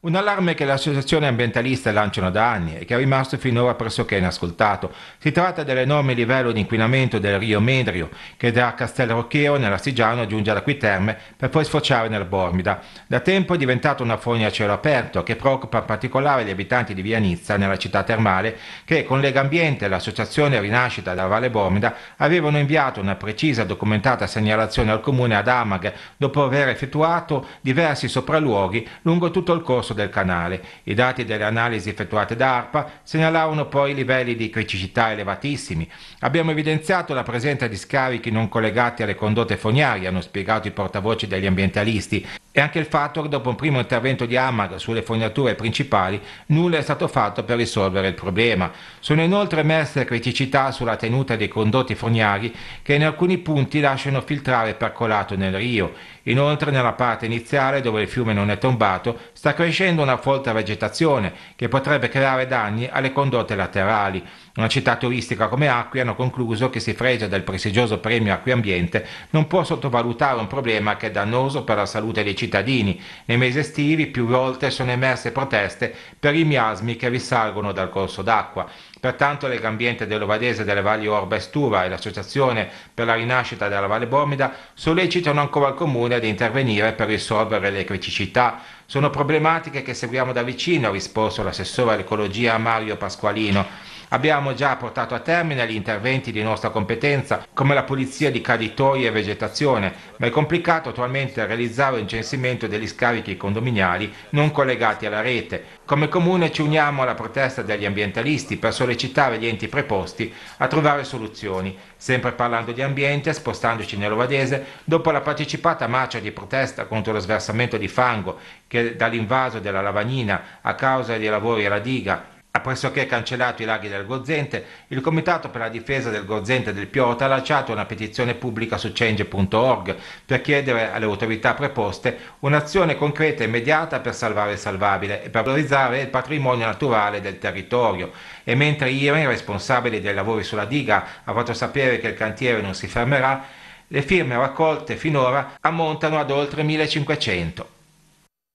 Un allarme che le associazioni ambientaliste lanciano da anni e che è rimasto finora pressoché inascoltato. Si tratta dell'enorme livello di inquinamento del rio Medrio, che da Castel Roccheo nell'Astigiano giunge ad Acquiterme per poi sfociare nel Bormida. Da tempo è diventata una fogna a cielo aperto che preoccupa in particolare gli abitanti di Via Nizza, nella città termale, che con Lega Ambiente e l'associazione Rinascita della Valle Bormida avevano inviato una precisa e documentata segnalazione al comune ad Amag dopo aver effettuato diversi sopralluoghi lungo tutto il corso corso del canale. I dati delle analisi effettuate da ARPA segnalavano poi livelli di criticità elevatissimi. Abbiamo evidenziato la presenza di scarichi non collegati alle condotte fognarie, hanno spiegato i portavoci degli ambientalisti, e anche il fatto che dopo un primo intervento di Amag sulle fognature principali nulla è stato fatto per risolvere il problema. Sono inoltre emerse criticità sulla tenuta dei condotti fognari che in alcuni punti lasciano filtrare percolato nel rio. Inoltre nella parte iniziale dove il fiume non è tombato sta crescendo una folta vegetazione che potrebbe creare danni alle condotte laterali. Una città turistica come Acqui hanno concluso che si fregia del prestigioso premio Acqui Ambiente non può sottovalutare un problema che è dannoso per la salute dei cittadini cittadini. Nei mesi estivi più volte sono emerse proteste per i miasmi che risalgono dal corso d'acqua. Pertanto Legambiente dell'Ovadese delle Valli Orba e Stura e l'Associazione per la rinascita della Valle Bormida sollecitano ancora il Comune ad intervenire per risolvere le criticità. Sono problematiche che seguiamo da vicino, ha risposto l'assessore all'ecologia Mario Pasqualino. Abbiamo già portato a termine gli interventi di nostra competenza, come la pulizia di caditoi e vegetazione, ma è complicato attualmente realizzare un censimento degli scarichi condominiali non collegati alla rete. Come Comune ci uniamo alla protesta degli ambientalisti per sollecitare gli enti preposti a trovare soluzioni. Sempre parlando di ambiente, spostandoci nell'Ovadese, dopo la partecipata marcia di protesta contro lo sversamento di fango che dall'invaso della Lavagnina a causa dei lavori alla diga ha pressoché cancellato i laghi del Gozente, il Comitato per la difesa del Gozente e del Piota ha lanciato una petizione pubblica su change.org per chiedere alle autorità preposte un'azione concreta e immediata per salvare il salvabile e per valorizzare il patrimonio naturale del territorio. E mentre IRE, responsabile dei lavori sulla diga, ha fatto sapere che il cantiere non si fermerà, le firme raccolte finora ammontano ad oltre 1500.